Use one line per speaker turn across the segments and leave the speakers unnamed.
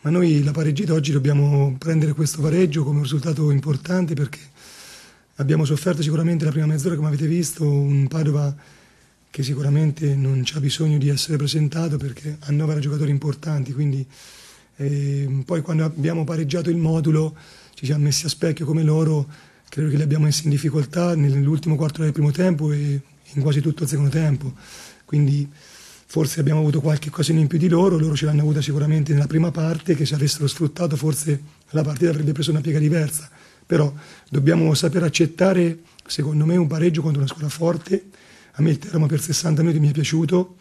Ma noi la pareggita oggi dobbiamo prendere questo pareggio come un risultato importante perché abbiamo sofferto sicuramente la prima mezz'ora, come avete visto, un Padova che sicuramente non c'ha bisogno di essere presentato perché annovera giocatori importanti, quindi eh, poi quando abbiamo pareggiato il modulo ci siamo messi a specchio come loro, credo che li abbiamo messi in difficoltà nell'ultimo quarto del primo tempo e in quasi tutto il secondo tempo. Quindi forse abbiamo avuto qualche occasione in più di loro, loro ce l'hanno avuta sicuramente nella prima parte, che se avessero sfruttato forse la partita avrebbe preso una piega diversa, però dobbiamo saper accettare secondo me un pareggio contro una squadra forte, a me il Teramo per 60 minuti mi è piaciuto,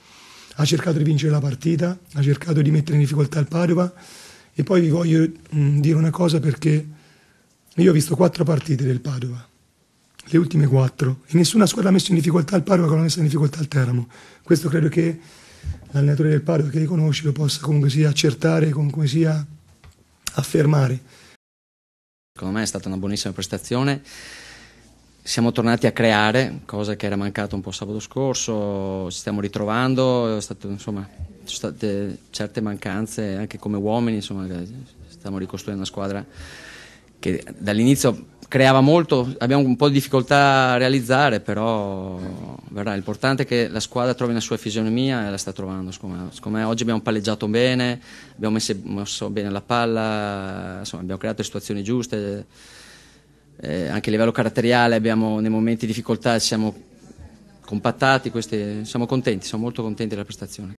ha cercato di vincere la partita, ha cercato di mettere in difficoltà il Padova e poi vi voglio mh, dire una cosa perché io ho visto quattro partite del Padova le ultime quattro e nessuna squadra ha messo in difficoltà il Padova che l'ha messa in difficoltà il Teramo. Questo credo che l'allenatore del Padova che riconosce lo possa comunque sia accertare, comunque sia affermare.
Secondo me è stata una buonissima prestazione. Siamo tornati a creare, cosa che era mancata un po' sabato scorso, ci stiamo ritrovando, stato, insomma, ci sono state certe mancanze anche come uomini, insomma, stiamo ricostruendo una squadra che dall'inizio creava molto, abbiamo un po' di difficoltà a realizzare, però verrà. L'importante è che la squadra trovi una sua fisionomia e la sta trovando. Secondo me, oggi abbiamo palleggiato bene, abbiamo messo, messo bene la palla, insomma, abbiamo creato le situazioni giuste. Eh, anche a livello caratteriale abbiamo, nei momenti di difficoltà siamo compattati, questi, siamo contenti, siamo molto contenti della prestazione.